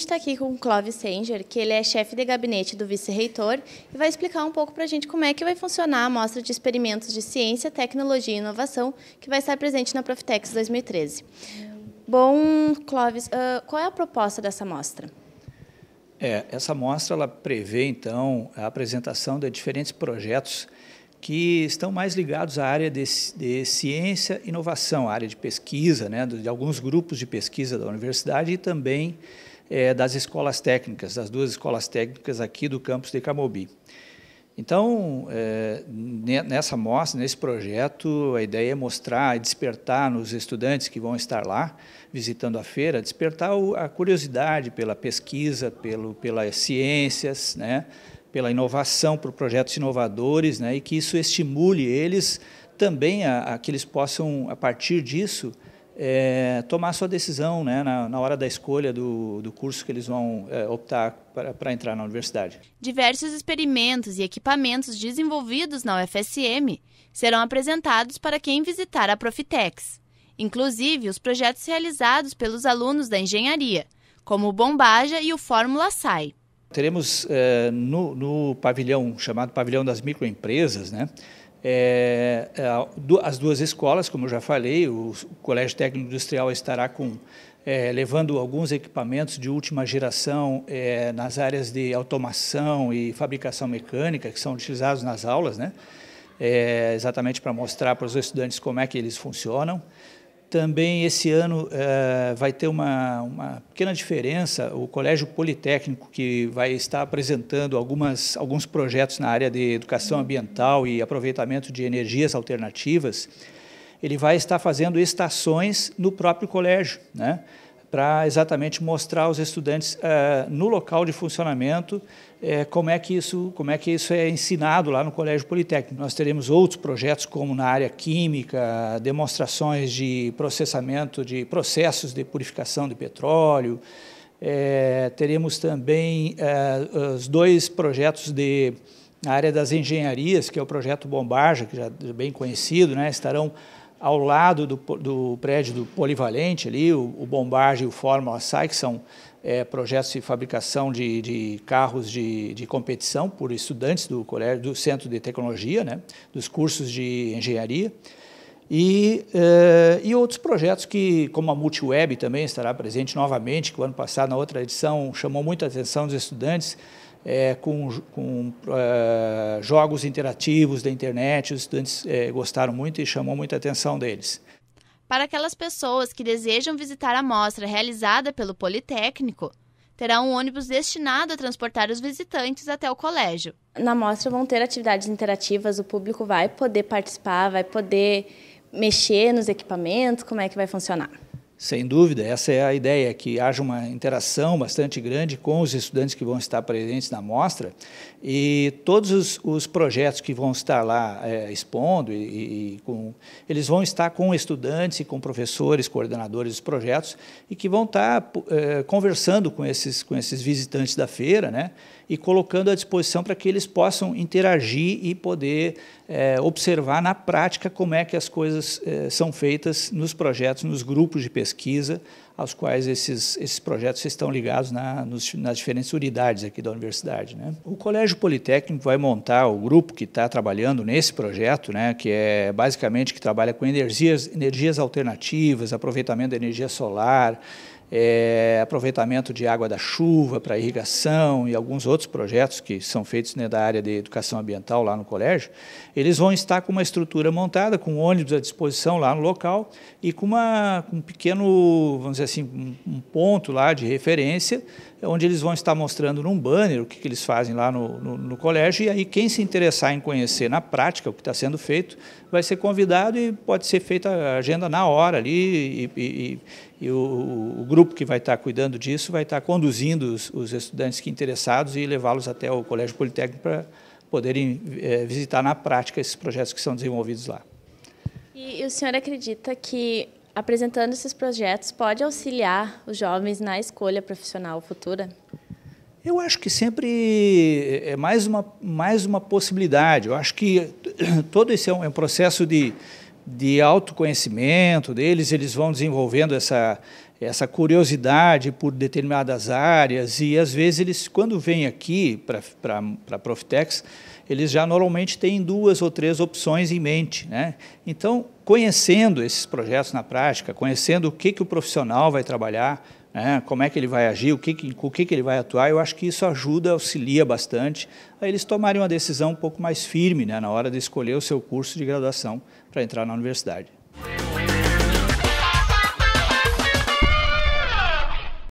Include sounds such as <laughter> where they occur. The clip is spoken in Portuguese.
gente está aqui com o Clóvis Senger, que ele é chefe de gabinete do vice-reitor e vai explicar um pouco para a gente como é que vai funcionar a mostra de experimentos de ciência, tecnologia e inovação que vai estar presente na Profitex 2013. Bom, Clóvis, uh, qual é a proposta dessa mostra? É, essa mostra ela prevê, então, a apresentação de diferentes projetos que estão mais ligados à área de, de ciência e inovação, à área de pesquisa, né, de alguns grupos de pesquisa da universidade e também é, das escolas técnicas, das duas escolas técnicas aqui do campus de Camobi. Então, é, nessa mostra, nesse projeto, a ideia é mostrar e despertar nos estudantes que vão estar lá visitando a feira, despertar a curiosidade pela pesquisa, pelo, pelas ciências, né, pela inovação, por projetos inovadores, né, e que isso estimule eles também a, a que eles possam, a partir disso, é, tomar sua decisão né, na, na, hora da escolha do, do curso que eles vão é, optar para entrar na universidade. Diversos experimentos e equipamentos desenvolvidos na UFSM serão apresentados para quem visitar a Profitex, inclusive os projetos realizados pelos alunos da engenharia, como o Bombaja e o Fórmula SAI. Teremos é, no, no pavilhão, chamado Pavilhão das Microempresas, né, é, é as duas escolas, como eu já falei, o Colégio Técnico Industrial estará com, é, levando alguns equipamentos de última geração é, nas áreas de automação e fabricação mecânica, que são utilizados nas aulas, né? É, exatamente para mostrar para os estudantes como é que eles funcionam. Também esse ano é, vai ter uma, uma pequena diferença, o Colégio Politécnico, que vai estar apresentando algumas, alguns projetos na área de educação ambiental e aproveitamento de energias alternativas, ele vai estar fazendo estações no próprio colégio, né? para exatamente mostrar aos estudantes uh, no local de funcionamento uh, como é que isso como é que isso é ensinado lá no Colégio Politécnico. Nós teremos outros projetos como na área química, demonstrações de processamento de processos de purificação de petróleo. Uh, teremos também os dois projetos de na área das engenharias, que é o projeto Bombarja, que já é bem conhecido, né? estarão ao lado do, do prédio do Polivalente, ali, o, o e o Fórmula SAI, que são é, projetos de fabricação de, de carros de, de, competição por estudantes do, colégio, do Centro de Tecnologia, né, dos cursos de engenharia. E, uh, e, outros projetos que, como a Multiweb também estará presente novamente, que o ano passado, na outra edição, chamou muita atenção dos estudantes, é, com, com é, jogos interativos da internet. Os estudantes é, gostaram muito e chamou muita atenção deles. Para aquelas pessoas que desejam visitar a mostra realizada pelo Politécnico, terá um ônibus destinado a transportar os visitantes até o colégio. Na mostra vão ter atividades interativas, o público vai poder participar, vai poder mexer nos equipamentos, como é que vai funcionar. Sem dúvida, essa é a ideia, é que haja uma interação bastante grande com os estudantes que vão estar presentes na mostra e todos os, os projetos que vão estar lá é, expondo, e, e com, eles vão estar com estudantes e com professores, coordenadores dos projetos e que vão estar é, conversando com esses, com esses visitantes da feira né, e colocando à disposição para que eles possam interagir e poder é, observar na prática como é que as coisas é, são feitas nos projetos, nos grupos de pesquisa pesquisa aos quais esses, esses projetos estão ligados na, nos, nas diferentes unidades aqui da universidade. Né? O Colégio Politécnico vai montar o grupo que está trabalhando nesse projeto, né, que é basicamente que trabalha com energias, energias alternativas, aproveitamento da energia solar, é, aproveitamento de água da chuva para irrigação e alguns outros projetos que são feitos né, da área de educação ambiental lá no colégio, eles vão estar com uma estrutura montada, com ônibus à disposição lá no local e com, uma, com um pequeno, vamos dizer assim, um ponto lá de referência, onde eles vão estar mostrando num banner o que, que eles fazem lá no, no, no, colégio, e aí quem se interessar em conhecer na prática o que está sendo feito, vai ser convidado e pode ser feita a agenda na hora ali, e, e, e o, o, grupo que vai estar cuidando disso vai estar conduzindo os, os estudantes que interessados e levá-los até o Colégio Politécnico para poderem é, visitar na prática esses projetos que são desenvolvidos lá. E o senhor acredita que apresentando esses projetos pode auxiliar os jovens na escolha profissional futura? Eu acho que sempre é mais uma, mais uma possibilidade. Eu acho que <clears throat> todo esse é um, é um processo de, de autoconhecimento deles, eles vão desenvolvendo essa, essa curiosidade por determinadas áreas e às vezes eles, quando vêm aqui para a Profitex, eles já normalmente têm duas ou três opções em mente. Né? Então, conhecendo esses projetos na prática, conhecendo o que, que o profissional vai trabalhar, né? como é que ele vai agir, o que, que, o que, que ele vai atuar, eu acho que isso ajuda, auxilia bastante a eles tomarem uma decisão um pouco mais firme né? na hora de escolher o seu curso de graduação para entrar na universidade.